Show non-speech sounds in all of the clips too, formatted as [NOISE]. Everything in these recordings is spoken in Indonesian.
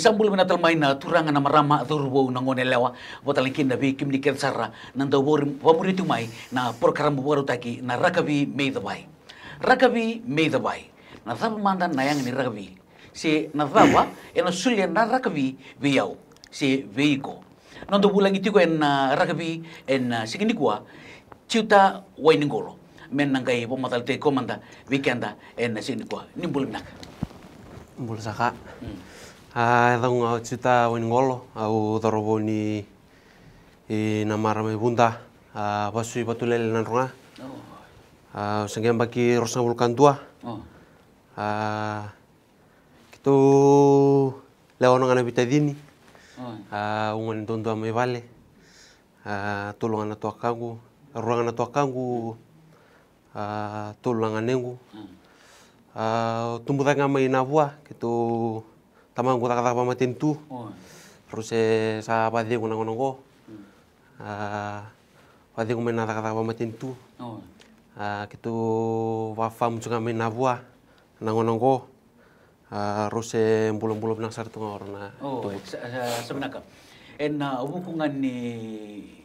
sambul mena tal turanga na marama turbo na ngone lewa botaling kinda bi kimni ken sarra nan do bor na porkaram buwaru taki na rakabi way rakabi way na zaba manda na yang ni rakabi si na thaba [CLEARS THROAT] ena sulia na rakabi biau si veiko nan do itiko itu en rakabi en sikinikwa ciuta wainingolo men nangai matal te komanda weekenda en sikinikwa nimbul nak Bulu saka. Hmm. A edhong a o wen ngolo a u dorobo ni i na mara me bunda a basu i batulele nan runga. A sangem baki rosna vulkan dua. Oh. A kito leo nang ana dini oh. A ungan dondo me vale. A tulungan na tua kangu, ruangan na tua kangu. A tulungan nengu. Oh. A tumbudanga mai na bua kitu tamang ko takata pamatin tu ruse eh, sa padi guna guna ko hmm. ah, padi ko mena takata pamatin tu kitu ah, wafam juga mena bua guna ko ruse bulu bulu nang sartu ngorna oh sebenarnya en ubukungan ni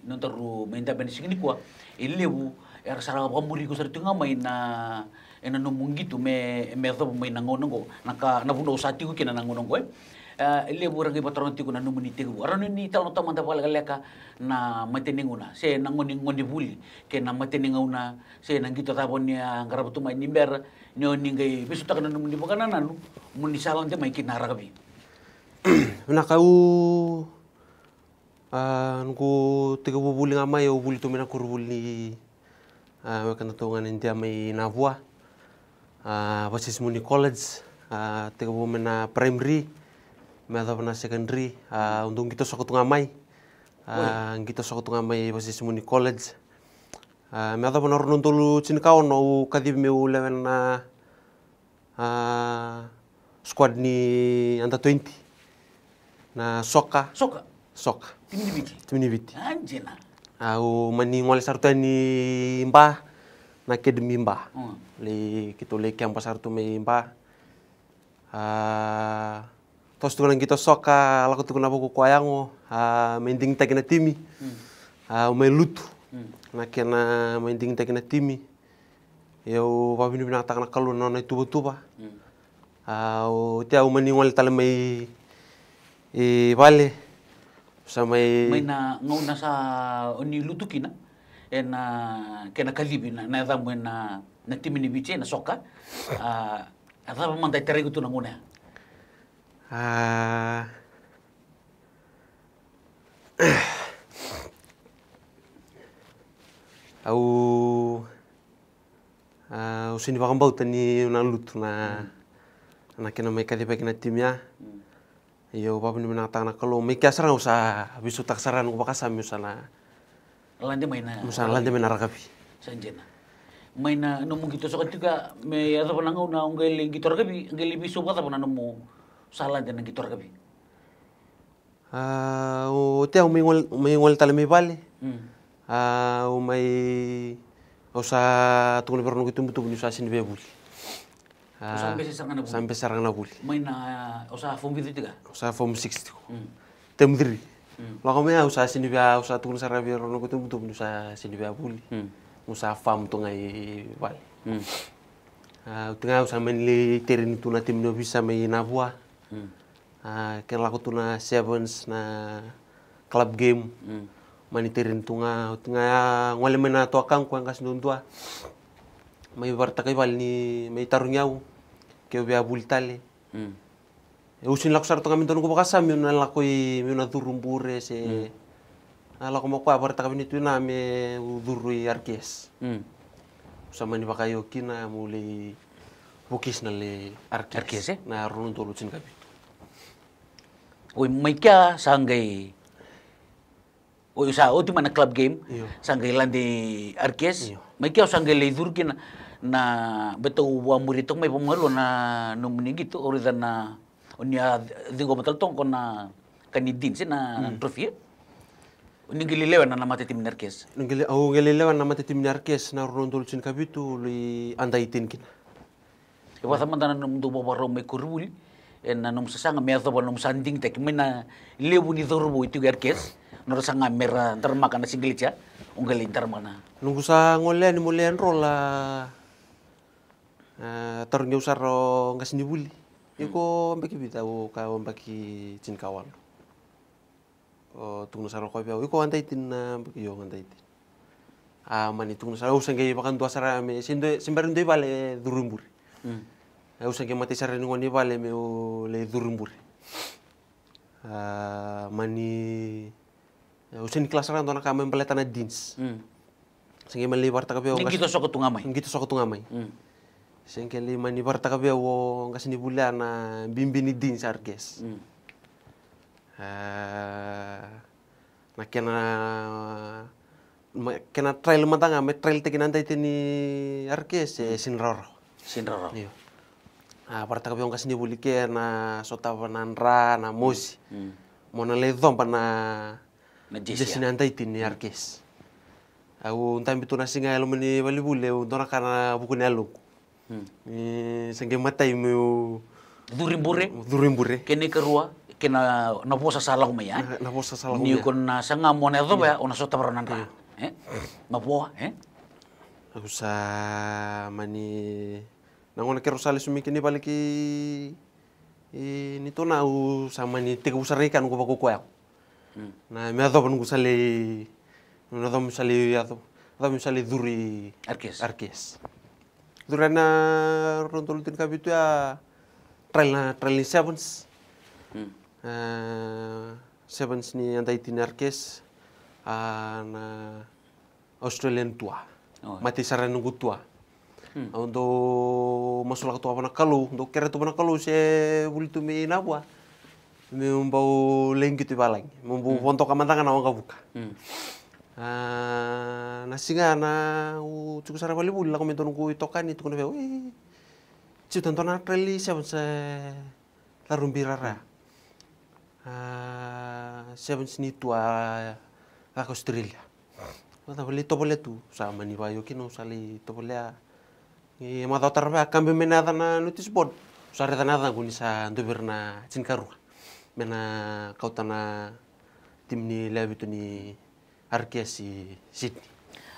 nontoru menta benising ni kuwa ilewu era sara pamburi ko sari tunga na ena no gitu me me zo mai eh. eh, na ngono ko na ka na bundo usati ko kina na ngono ko le bura ngi patron ti ko na numuni ti ko ara ni ta no ta manda pala leka na mateneng nguna se na ngoni ngoni buli ke na matene nguna se na ngito ta boni ngara tu nimber nyo ngai bisu takana kana numuni bokana nanu muni salon te mai kina rakabi [CLEARS THROAT] na kau Uh, ah, ngu tiga bubuli ngamai ya bubuli tu mena kurbuli wekanatongan ah, india mai Navua, ah, voa wasis muni college tega bome na primary me na secondary ah, Untung kita sok tunga mai kita sok tunga mai wasis muni college me adapa na ronon tolu tsinikaono u kadib meu lewen na squad ni anta twenty, na soka soka soka tim niviti tim niviti anjena au mani ngol sartu ni mba na ke demi mba hmm. le kito le kiam pasar tu me mba a ah, tos tu nang kita soka ah, lako tu ah, hmm. hmm. na boku koyango a mending tak na timi a me lutu na ke na mending tak na timi eu vavinu na tak na kalu na na tuba tuba a o te au mani tal me e vale sa may... May na, na sa oni na. E na, ke na kalibi na, na edha mu e na, na timini biche, na soka. Uh, edha mandai teregu tu na nguna. Ah... [CLEARS THROAT] au au sini wakam bau tani na lutu na na kena mai kali baik na timia Iyo pa minatang na kalau may kasar na usa bisu taksaran ko baka sa musana. Lande may Musana eh, lande may narakapi. Sanjena. Maina eh, no ano mong gito so katiga may ata pa nangaw na ang galing gitor bisu ka tapos ano mo sala din ang gitor Ah, uh, o te mingol umingol tala mi vale. Hmm. Ah, uh, o mai osa sa tungkol pero mutu ito mo tubo ni sa sinibebuli. sampai sarangana buli. Sampai sarangana buli. Maina uh, usaha form biru tiga. Usaha form six tiga. Hmm. Tem diri. Hmm. Lakomnya usaha sini biar usaha tukun sarang biar orang kutu butuh usaha sini biar buli. Hmm. Usaha farm tuh ngai wal. Hmm. Uh, tengah usaha menili terin itu nanti menu bisa main nabua. Hmm. Uh, laku tuh na sevens na club game. Hmm. Mani terin tunga, tunga ngwale mena tuakang kuang kasih nuntua. mai i vartaka i valini ma i tarungiau ke bea bultale mm. e eh, usin lako sartonga min tonu ko bakasa na una lako i mi una durumbure se eh. mm. ala ko mako vartaka min tu na me uduru i arkes mm. sama ni bakai okina muli bukis na le arkes, arkes eh? na runun tolu cin kapi Oi, mai kya sangai oi sa o tu mana club game sanggay landi arkes mai kya sanggay le durkina na betu wa muri tong mai pomalo na no muni gitu ori na unia zingo metal tong kona kanidin se na hmm. trofi Uni ya. gililewa na namate tim narkes. Au gililewa na namate tim narkes na rondol sin kabitu li anda itin kina. Ewa sama tana num do baba romai kurul e na nom sasanga me thoba nom sanding tek mena lewu ni dorobo itu narkes nom sanga mera termakan nasi singgelicha. Unggalin termana. Nunggu sa ngolean mulean rola Eh, tarunge usarro ngasini buli iko ambaki hmm. bitau ka ambaki cinkawal oh, tunggu sarro ko biau iko antai tinna ambaki eh, yo antai tin a ah, mani tunggu sarro usange bakan dua sarra me sendo sembar ndoi bale durumburi mm. Eh, usange mate sarra ngoni bale me o le durumburi Uh, ah, mani usin kelas orang tuan kami meletan dins. Mm. Sehingga melibar tak kau. Nggih kita sok tungamai. Nggih kita sok tungamai. Hmm senkele mani bartaka be wo ngasni bulana ah, bimbini din sarges mm. uh, ah, na kena ah, ma, kena trail matanga me trail te kena ndai teni arges mm. sinroro sinroro iyo a bartaka be buli kia na sota bananra na mosi mm. mona le domba na na jesina ndai teni arges au ntambi tuna singa elomani balibule undona kana bukune alungu Hmm. E, sange matai meu durimbure durimbure kene kerua kena na bosa salah me eh? ya na, na bosa salah ni kon na sanga mona do ba ona sota ra eh na boa eh usa mani na ngona ke hmm. na me duri Durana runtul tin kabi tu ya trail na trail ni sevens. Hmm. Eh, sevens ni yang tadi tin arkes eh, na Australian tua. Oh, iya. Mati sara nunggu tua. Hmm. Nah, untuk masuk lagu tua pun kalu, untuk kira tu pun kalu saya buli tu apa main Mi mau lengkit ibalang, mau hmm. bontok amatangan awak buka. Hmm. να 나 시가 나 μου το κάνει 빨리 몰라고 민도는 구 똑같이 뜨고는 배우. 지금 τα 빨리 세번째 라룸비라라. 아, 세번째 Όταν βλέπει το πολε του, σαν μεν είπα, ο κοινό, το πολύ. Η ομάδα όταν πέρα κάμπε με ένα δάνα νουτή μπον. Σαν ρε το Με ένα καουτάνα τιμνή λέβη τον η Arkesi Σίτνη.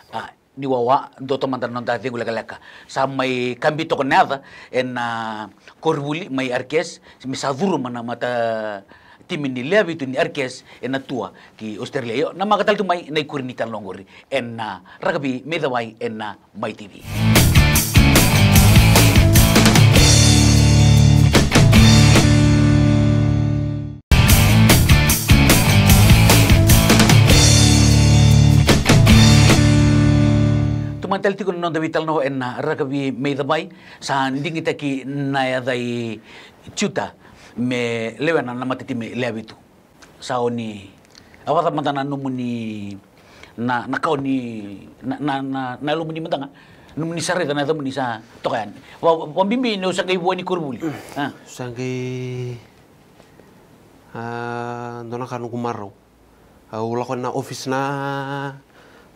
Ah, ni wawa doto mandar nonta tingu gula leka. Sa mai kambi toko neada ena ah, korbuli mai arkes mi saduru mana mata timin ni lea bitu ni arkes ena tua ki Australia yo nama katal tu mai nai kurni tan longori ena ah, rugby medawai ena mai TV. mantel tiko non da vital no en rakabi me da bai sa ndingi taki na ya dai chuta me lewena na matiti me leabitu sa oni awa ta mantana numu na na kau ni na na na, na lumu ni mantanga numu ni sare na numu sa tokan wa pambimbi no sa kai buani kurbuli ha sa kai a ah, dona kanu kumarau au ah, lakon na office na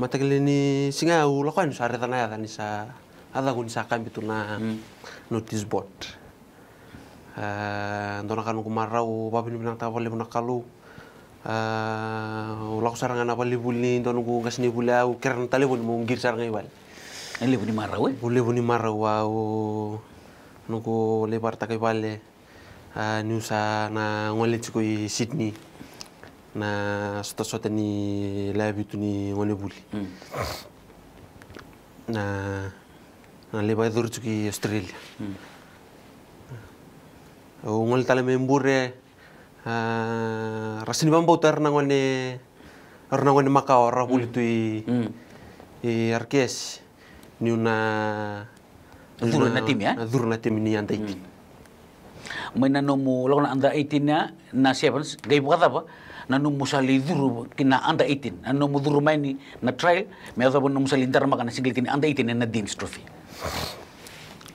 kelini singa ulo kwa tana ya tani sa kunisa kambi tuna hmm. notice board eh, ndona kanu kumarau babini binang tawa le buna kalu ulo eh, kusarangan apa le buli ndona ku kasini buli au keren tale buni mungir sarangai wal eh, le buni marau eh le buni marau au nuku le partakai wale Nusa na ngolitsi kui Sydney να στασόταν η λάβη του Ονεβούλη. Να, να λέει πάει δωρίτσο και η Αστρέλεια. Ο μόλις τα λέμε μπούρε, ρασίνη είπαμε πότε έρναγονε μακάο, ραβούλη του οι αρκές. Νιού να... Δούρουν να τίμει, α? Δούρουν να τίμει η Με έναν νόμο λόγω Αντέιτη να σε έπαιρνες, γαϊπού κατάπα, nanu musaliduru kina anda itin nanu mudurumani na trail me adabo no musalindar maka na singil kini anda itin na din trofi.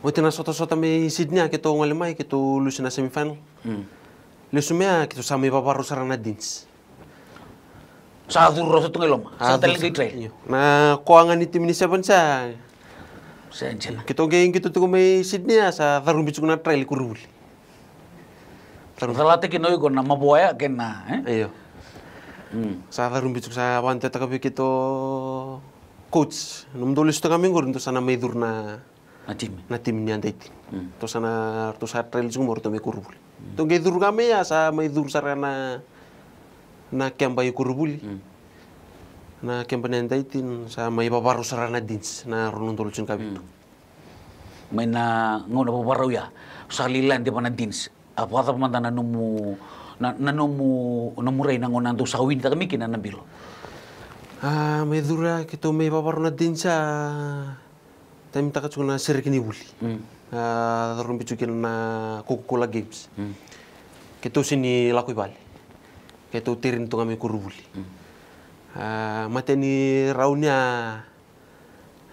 Ότι να σώτα σώτα sidnia η Σιντνιά και το Γαλεμάι και το Λουσίνα Semifinal. Mm. Λουσουμέα και το Σάμι Παπάρου Σαραναντίνς. Sa duro sa tungelom, sa talaga trail. Na kuangan ni Timini Seven sa. Sa Angela. Kita gayeng kita tuh Sydney sa Darumbi Tsugna Trail kurul. Terus latih kita juga nama buaya kena. Eh? Iya. Hmm. Saya terus bicara saya wanita tak kau kita coach. Nom dulu itu kami ngurun tuh sana mai durna. Natim. Natim ni tim, itu. Hmm. Tuh sana tuh saya trail juga mau tuh mikurubul. Hmm. Tuh gay dur kami ya saya mai dur sarana na kembali kurubul. Hmm. Na kembali anda itu saya mai bawa baru sarana dins na runun dulu cincang itu. Hmm. na ngono bawa baru ya salilan di mana dins. apata pamanta na numu na, na numu numu rei na ngonantu sawin ta kami kina nabil. Ah, me dura que tome babar na dinsa tamim taka tsuna serkini buli. Mm. Ah, dorumbi tsukin na Coca-Cola Games. Mm. sini lakoi bale. Que tirin tunga me kurubuli. Mm. Ah, mateni raunya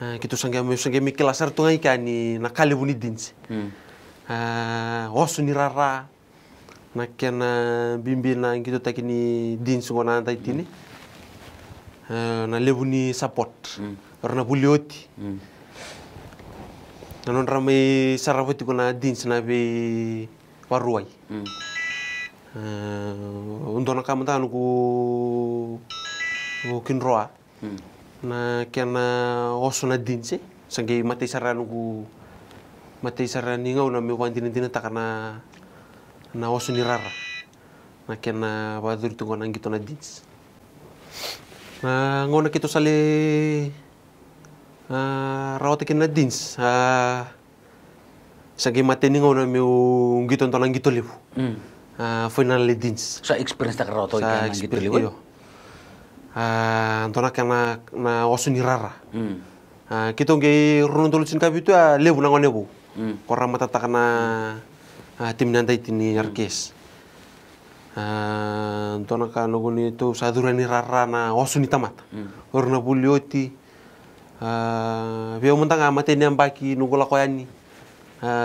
ah, que to sangame sangame kelasar tunga ikani na kalebuni dinsa. Mm. wosu eh, oh, gitu ni eh, rara hmm. hmm. hmm. eh, na kena bimbina oh, ngito takini din sungona ta itini na lebu ni support rona bulioti na non ramai sarawati kuna din sina be waruai undona kamata nuku kinroa na kena wosu na din se mati mate saranuku mate isara ni ngau na mi wanti ni tina takana na osu ni rara na kena wadur tungo na ngito na dins na ngona na kito sale rawata na dins sagi mate ni ngau na mi ngito na ngito lewu foi na le dins sa experience ta takara rawata kena ngito lewu Antona kana na osu ni rara. Kitong ke runun tolu cinta bitu a lewu na ngone bu. Hmm. Ah, tim korra matatakana hmm. ah, timinantaitini yarkes tonaka nogoni to sadurani rarana osuni tamata hmm. orna bulioti veo ah, montanga mateni Win nogolakoyani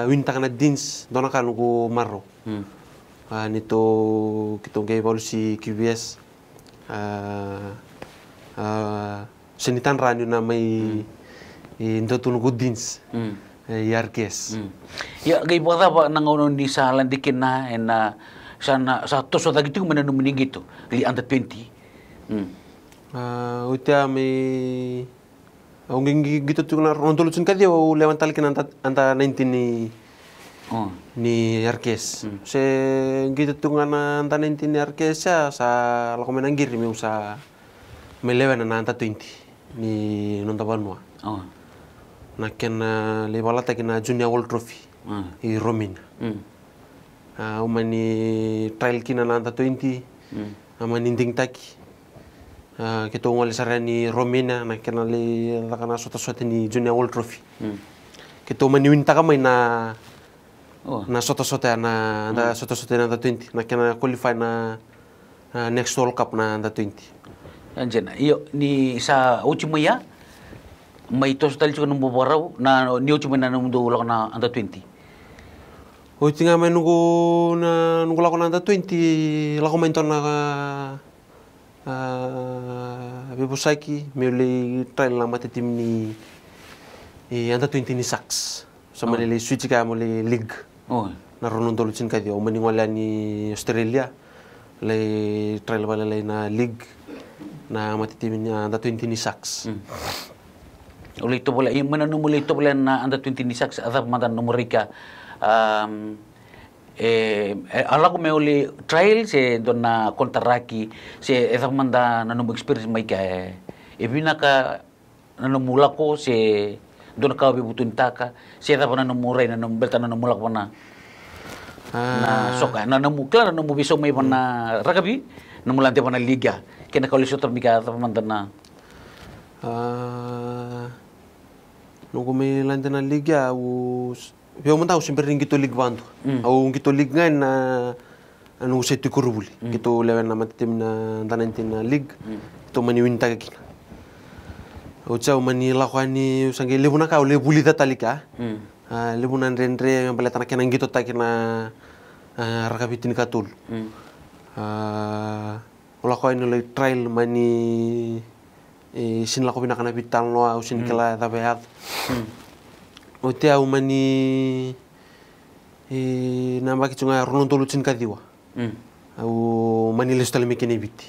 wintakana dins donaka nogo marro kita kitonge evolusi QBS senitan rani na mai eh, nunggu dins Eh, Yarkes. Mm. Ya gai bada ba nangono ni sa landikin na en eh, na sa sa to so dagitu mena no meningi to li under 20. Mm. Uh, ah, utia ah, mi ongi gitu tu na rontolu tsun kadio o levantal kin anta anta 19 ni oh. ni Yarkes. Mm. Se gitu tu na anta 19 ni Yarkes sa sa lokomenangir mi usa me levena na anta 20 ni non tabalmoa. Oh. Uh, na kena lebala takena junior world trophy mm. i e romina mm. uh, umani trial kina na anta 20 mm. amani nding taki uh, ke tongo le sarani romina na kena le lakana sota sota ni junior world trophy mm. ke to mani win taka na oh. na sota sota na mm. sota sota na anta 20 na kena qualify na uh, next world cup na anta 20 Anjena, hiyo ni saa ultimo ya ಮೈ ತೋಸ್ದಲ್ಲಿ ನುಂಬು ಬರವು ನಾನು ನೀವು ಚುಮಿ ನಾನು ಮುಂದೆ ಉಲಕನ ಅಂತ ಟ್ವೆಂಟಿ ಹೋಯ್ತು nga may nunggu na nunggu lako nanda 20 lako main tona uh, ah, ah, bebusaki mele trail lang mati ni e anda 20 ni sax sama oh. switch ka mo le league na ronon dolu chin ka dia o mani wala ni australia le trail wala le na league na mati tim ni anda 20 ni sax mm. Ulito pula imana to pula na anda tuintin disaks adab madan numurika um, eh, eh alago me oli trail se dona kontaraki se edad manda na numu experience mai ka e bina ka na numulako se dona ka be butun taka se edad na numurai na numbelta na numulak mana na soka na numu klara numu biso mai mana rakabi na lante mana liga kena kalau isu termika edad manda na uh... Ah, Nungu mi lante na ligi au Pio menta gitu hmm. au semper ringi gitu to lig vantu. Au ngi to lig ngai na anu se tu kurubuli. Ki hmm. to gitu lewe na mati tim na tanenti na lig. Hmm. To mani winta kakina. Au tsa au mani lakwani usangi lebu na kau lebu lida talika. yang bela tanakena ngi to takina rakabitin katul. Ola kwani le trail mani Eh, sin la kobina kana pital no au sin kala da beat o te au mani e eh, na ba kitsunga rono tolu sin kadiwa mm. au mani les stale mekene biti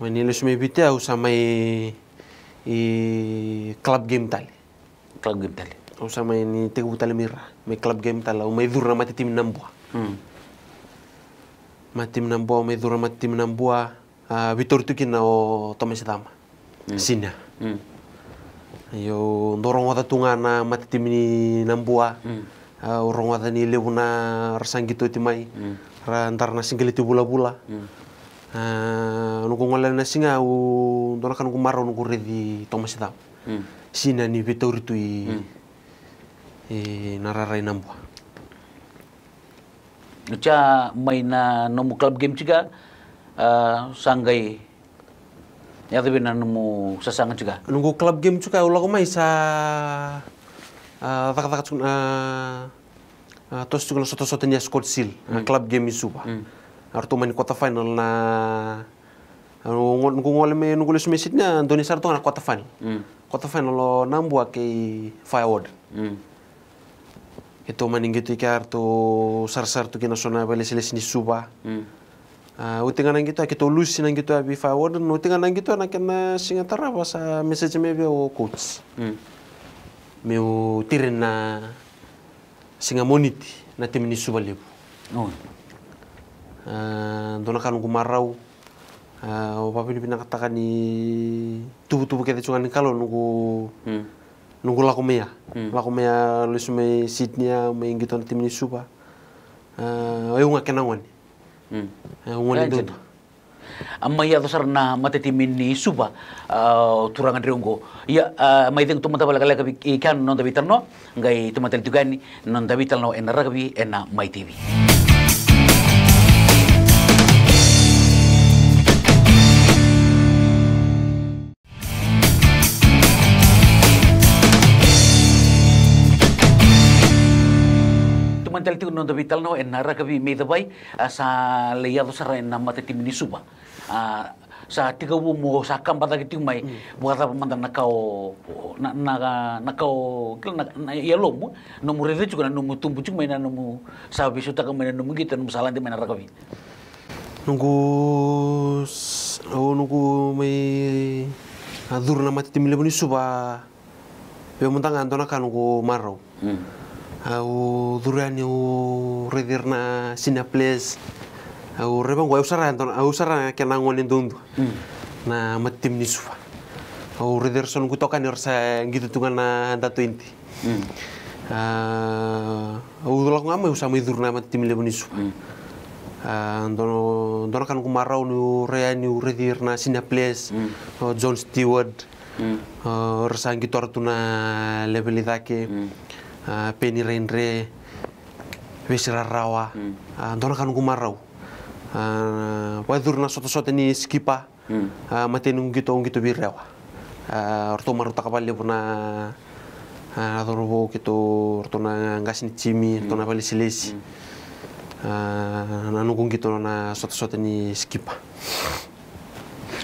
mani les sume biti au sama e eh, club game tali club game tali au sama ini te mira me club game tali. au me durna mati tim nambua mati nambua me durna mati tim nambua Vitor kina o tomesidama sinya yo wata na mati matitimini nambua wata ni lewuna gitu timai ra ntar na tu bula-bula nuku na singa u dona kan kumaro nuku redi tomesidama sinya ni vitor tu i nararai nambua Nucha maina nomu club game juga Eh, sanggai ya bina nemu sesangan juga nunggu klub game juga ulah koma isa eh, tak tak cun eh, terus juga soto satunya Scott sil klub hmm. game itu pak hmm. artu main kota final na nunggu ngoleh me nunggu lesu mesitnya Indonesia Sarto kan na kota final kota hmm. final lo nambu ke firewood itu maning gitu ikar tu sar sar tu kena sona beli selesai suba mm. Uh, ah, utinga nang gitu akito lusi nang gitu abi fa word utinga nang gitu anak kena singatara basa message me be o coach mm. me o singa moniti na temini subalebu oh uh, dona kan kumarau ah, o papi pina katakan ni tubu-tubu kita cuman kalau nunggu mm. nunggu lakomea mm. lakomea lusi me Sydney me gitu na temini suba uh, ayo ngakenangwani woni hmm. eh, ɗon amma yato sarna matati minni suba eh, turangan riongo ya eh, mai deng tuma tabala kala kabi kan non tabitarno ngai tuma tel tugani non tabitarno en rakabi en mai tibi tel tiu non vital no en nara kavi mei dabai sa leyado sara en namate timini suba sa tiga wu mo sa kamba da gitu mai mm. buat apa mandan nakau na na nakau na ya chukana nomor itu juga nomor mai juga mainan nomor sa bisu tak mainan nomor kita nomor salah di mainan rakabi nunggu nunggu, nunggu mai adur nama timini suba Yo mentang antona kan nunggu marau. Mm au durean au redirna sinaples au reban gua usara anton au usara ke nango nindundu mm. na matim nisufa au redir son gu tokan yor sa gitu tunga na datu inti mm. ah, au dula gua ma usama idurna matim lebu nisufa mm. ah, Dono dono kan kumarau ni urea ni uredir sinaples, John Stewart, Mm. Uh, Rasa gitu artu na level itu Ah, peni rendre vesira rawa hmm. ah, dona kanu kumarau ah, wa durna soto soto ni skipa mm. uh, mateni ngito ngito birrewa orto maru takapali puna uh, adoro bo kito orto na ngasini chimi orto na hmm. pali silesi hmm. na na soto soto ni skipa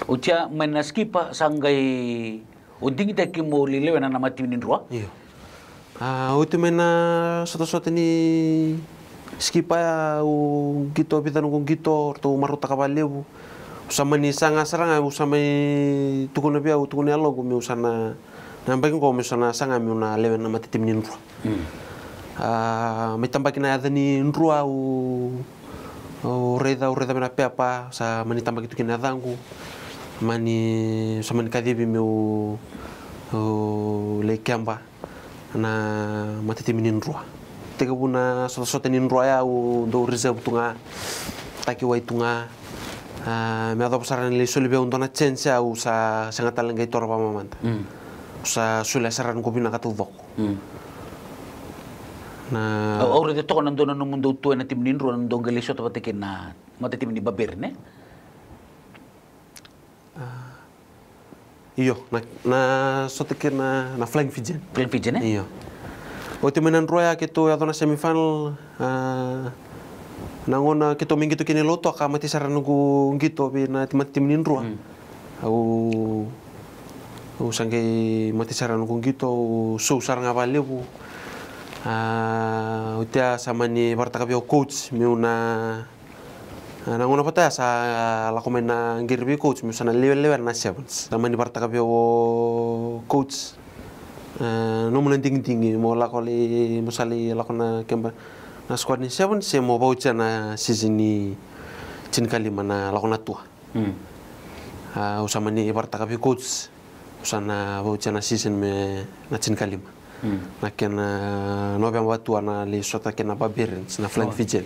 Utia mena skipa sanggai uding teki mo lelewe na namati ninrua. Iya. a, utamina satasoatiny skipaya gito apitana ko gito to maruta kapalevu usama ni sanga saranga usama tukuna pia tukuna alo ko mi usana na mbaki ko mi usana sanga mi una lewe na matitim ni nrua a mi tambaki na adani nrua u o reda o reda mena peapa sa mani tambaki tukina dangu mani usama ni kadibi mi u o lekemba na matete minin roa teka vuna sotasote ni roa yau dou reserve tunga taki wai tunga uh, me adopo sarani le soli beu dona chance au sa sangata lengai torba mamanta mm. sa soli saran kopina katu voko mm. na au de toko nandona no mundo tuena timnin roa nandonga le sota patekena matete minin baber ne Iyo, na, na sotikir na, na Flying pigeon. Flying pigeon eh? Iyo. O menan roya kito ya, ya ah, na semifinal uh, ngona kito mingi to kini loto aka mati sara nugu ngito bi na tim timinin roa. Hmm. Au au sangke mati sara nugu ngito so sar ngavalebu. Uh, ah, utia sama ni bartaka bio coach miuna ngono pata sa la komena ngirbi coach sana level level na sevens. Tamani parta kapio coach. No muna ting tingi mo la koli musali la kona kemba na squad ni sevens se mo bau na season ni chin kali mana la kona tua. Uh, usama ni parta kapio coach usana bau na season me na chin kali ma. na kena mo tua na le sota kena babirin na flank vigil.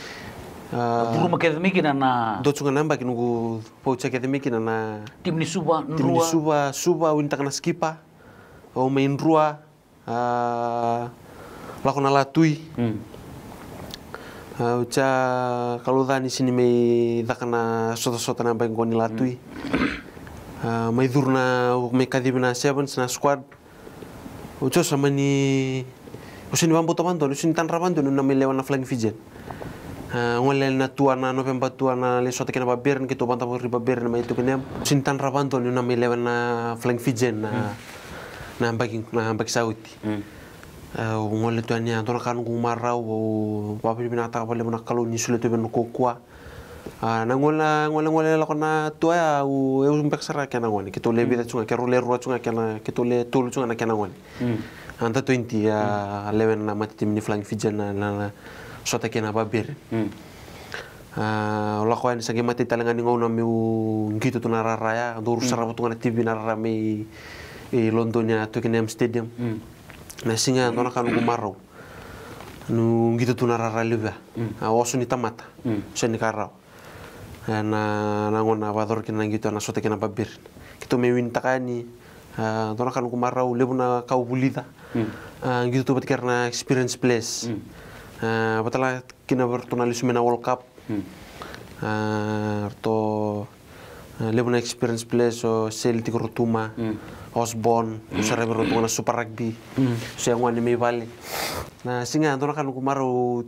Buruma ke mi kina na. Do tsunga namba kinu ku poucha ke na. Tim ni suba nrua. Tim ni suba suba winta kana skipa. O main rua. Uh, lakona latui. Hmm. ucha kalau dani sini mei dakana sota-sota namba ngoni latui. Hmm. Uh, na, mei mai kadibna seven squad. Ucha sama ni. Usini bambu tamanto, usini tanra bantu, nuna mai lewana flank vision. Online na tuana no pemba tuana le sota kena babern ke to banta bo riba bern ma itu kena sintan rabanto ni na melewa na flank fijen na na bagi na bagi sauti. ngole tu ania tona kan ku marau o papi bina ta pale mona kalu ni sule tu ben ko kwa na ngola ngola ngola la kona tu ya u e un peksara kana ngone ke to le bida chunga ke role ro chunga kana ke to le tolu chunga kana ngone anta 20 ya 11 na mati timni sota ke hmm. na Uh, lako ani sange mati talenga gitu hmm. hmm. nah, kan gitu ya. ah, ni ngona miu ngitu tuna raraya ndoru sara tuna tv na rara mi e londonia tottenham stadium na singa ndona kanu kumaro nu ngito tuna rara liva a oso ni tamata so ni karao eh, na na ngona vador ke gitu, na na sota ke babir. kito me win takani ndona kanu kumaro lebuna ngitu ngito tobat karena experience place mm. Ε, αποτέλα να το να λύσουμε ένα World Cup. Ε, το λέβουν experience πλέσο σε λίγο ρωτούμα, ως μπον, τους αρέμε ρωτούμα, super rugby, τους έχουν ανεμεί μειβάλη να τώρα είχαν κουμάρο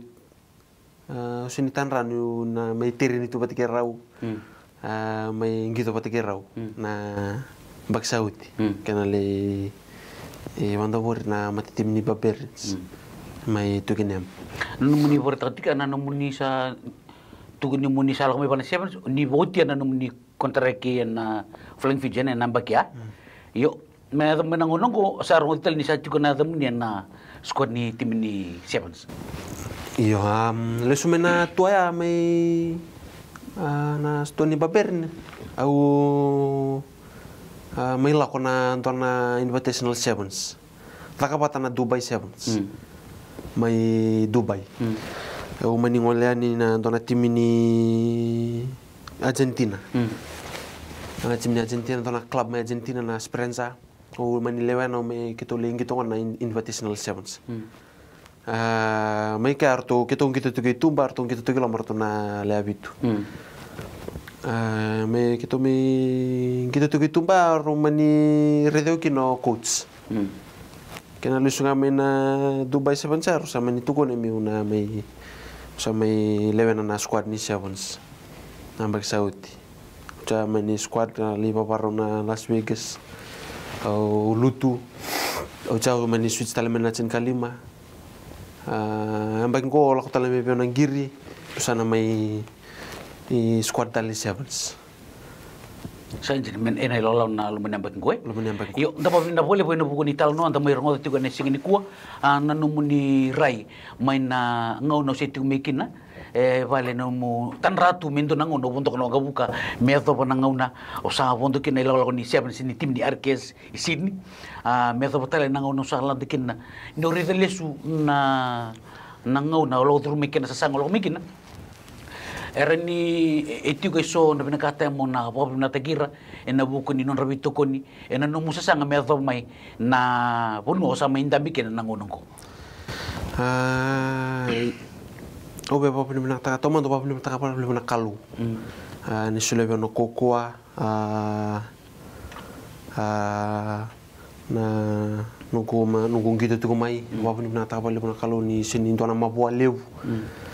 ε, ο Σινιτάν Ρανιού να με τύρινι του Πατικεράου, με εγκύτο πατήκε να μπαξαούτη και να λέει Βανταβόρη να τι οι παπέρινς. mai tukinem numuni portatika na numuni sa tukuni muni sa lakmi pana siapa ni voti na numuni kontraki na ah, flying fijian na bakia ya. hmm. yo menang mai menangunong ko sa tel ni sa tuko na adam muni na ah, squad ni tim ni sevens yo am mena na tuaya mai ah, na stoni baberne au mai lakona antona invitational sevens Takapata na Dubai Sevens. Mm mai Dubai. Mm. Eu mani ngoleani na dona timini Argentina. Mm. Dona timini Argentina dona club mai Argentina na Sprenza. O mani na mai kito le ngito na invitational sevens. Mm. Uh, mai ke arto kito ngito tuke kito tumba arto ngito tuke kilo na le abitu. Mm. Uh, me kito me ngito tu tumba arto mani redeo kino coach. Mm. και να λύσουν ένα Dubai Seven Star, sa mani tukon emi eh, una may sa may level na squad ni Sevens na Amerika Saudi. Sa mani squad na lipa paro na Las Vegas, au Lutu, au sa mani switch talaman natin kalima. Ah, ang bagin ko, wala ko talaman may pionang giri, sa na may eh, squad tali Sevens. saint men enai ilola na lumunambak ngwe. Eh. Lumunambak ngwe. Yo, ndapa boleh bueno buku ni talno anda mai rongo tigo nasi singini kuwa ah, na numu ni rai main na ngau no se tigo mekina. Eh. eh, vale no tan ratu mendo nango no bondo kono gabuka mezo bona ngauna o sa bondo kina ilola eh, ni siapa sini tim di Arkes i Sydney. Ah mezo botale nango no sa lande kina no rizelesu na na ngau na lo drum mekina sasang sango lo mekina. erani etiko iso na bina kata mona bob na tagira ena buku ni non rabi tokoni ena no musa sanga me do mai na bunu osa mai ndambi kena nango nango ah, e, obe bob ni bina taka toma do bob mm. ah, ni bina taka bob ni bina kalu ni sulebe no kokoa ah, na nungu ma nungu ngito tuku mai bob ni bina taka ni bina kalu ni sini ndona mabua lewu mm.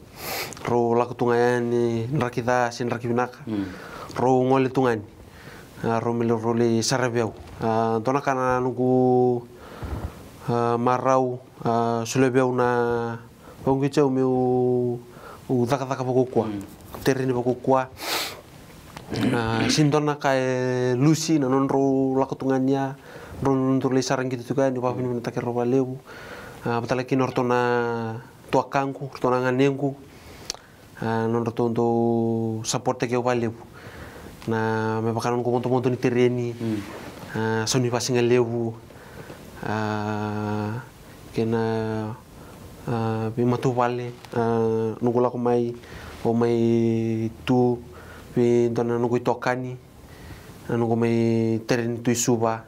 ro laku tungayani nrakida hmm. ah, ah, ah, hmm. sin rakivinaka ro ngole tungani ro milo ro le sarabiau dona kana nugu marau sulebiau na wangichau meu udaka daka daka pakokua kua Sin dona kae lusi na non ro laku tungania ro non ro le sarang gitu tukai ni wapin minta ke ro baleu betala kinortona tuakangku, tuananganengku, non rato untuk support ke wale na me bakaran ko monto monto ni tereni mm. uh, soni pasinga lewu uh, kena uh, bi matu vale uh, nungula ko mai o mai tu bi dona nungu tokani nungu mai tereni tu suba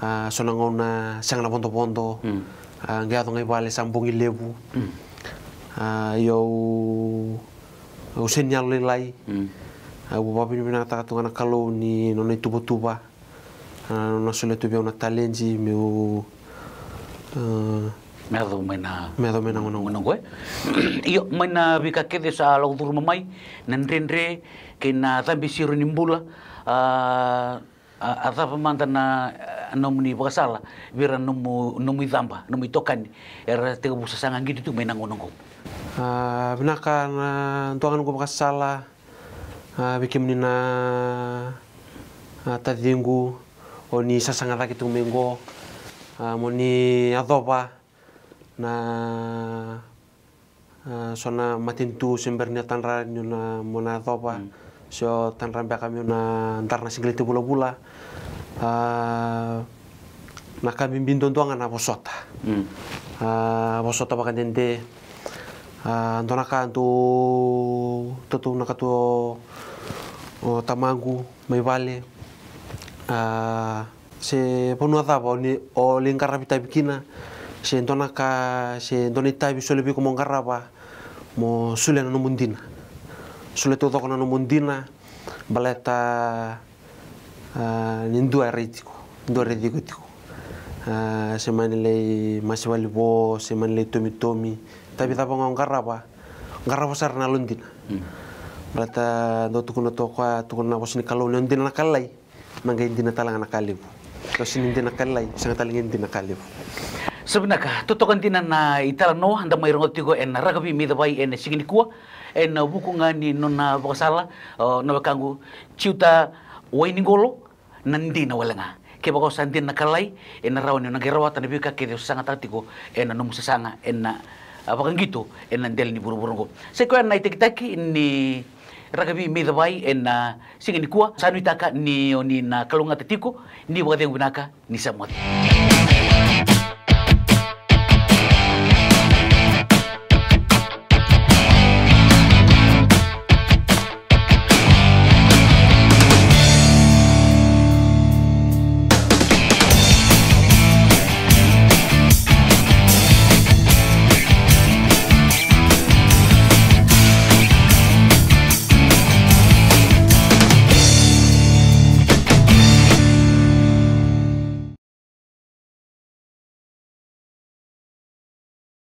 uh, sonango na sangla ponto ponto mm. uh, ngai wale sambungi lewu uh, eu eu señalo lelai mm. uh, o babi mina ta tungana kalau ni nona tuba tuba uh, ah, nona sole tuba una talenti meu uh, ah. Medo mena. Medo mena ngono ngono koe. Iyo mena bika ke sa lo duru mamai nan rendre ke na tambi siru nimbula ah, a a dava manda na nomu ni bakasala nomu nomu zamba, nomu tokani era tega busa sanga ngitu tu mena ngono ngono. uh, ah, benaka tuangan ko makasala uh, ah, bikim nina na ah, Oni tadingu lagi oh, ni sasangata kitong minggo adoba na matin sona matintu sember ni tanra ni na mona adoba hmm. so tanra mbak kami na antar na singlete bula-bula uh, na kami bintun tuangan na bosota mm. uh, bosota Αντωνaca, το Totunacato, ο Tamangu, Με Vale, σε Πονadab, όλοι οι Καραβιτάιπικινά, σε Αντωνaca, σε Αντωνità, σε Λεβίκο, Μονγκαράβα, μου σούλενα, μουντίν, σούλενα, μουντίν, βαλέτα, εννιού, εννιού, εννιού, σε μέλη, μα, σε μέλη, σε σε μέλη, σε σε σε tapi tapong ang garapa garapa sar hmm. na lundin brata do tukun na toka tukun na wasin kalaw na din nakalay mangga hindi na talaga nakalib sin hindi nakalay isang talaga hindi nakalib Sebenarnya, tutukan tinan na itarano handa mayroong tigo en ragabi midabay en siginikua en bukunga ni nona bakasala no bakangu ciuta wainingolo nandi na wala ke bako santin na kalay en raw ni nagirawa tanabi ka ke sanga tatiko en anum sasanga en na abakangito ena ndel ni burburungo sekwa na itekitaki ni rakabi midawai ena ah, singa ni kua sanu itaka ni oni oh, na kalunga tetiko ni wakadeng binaka ni samuati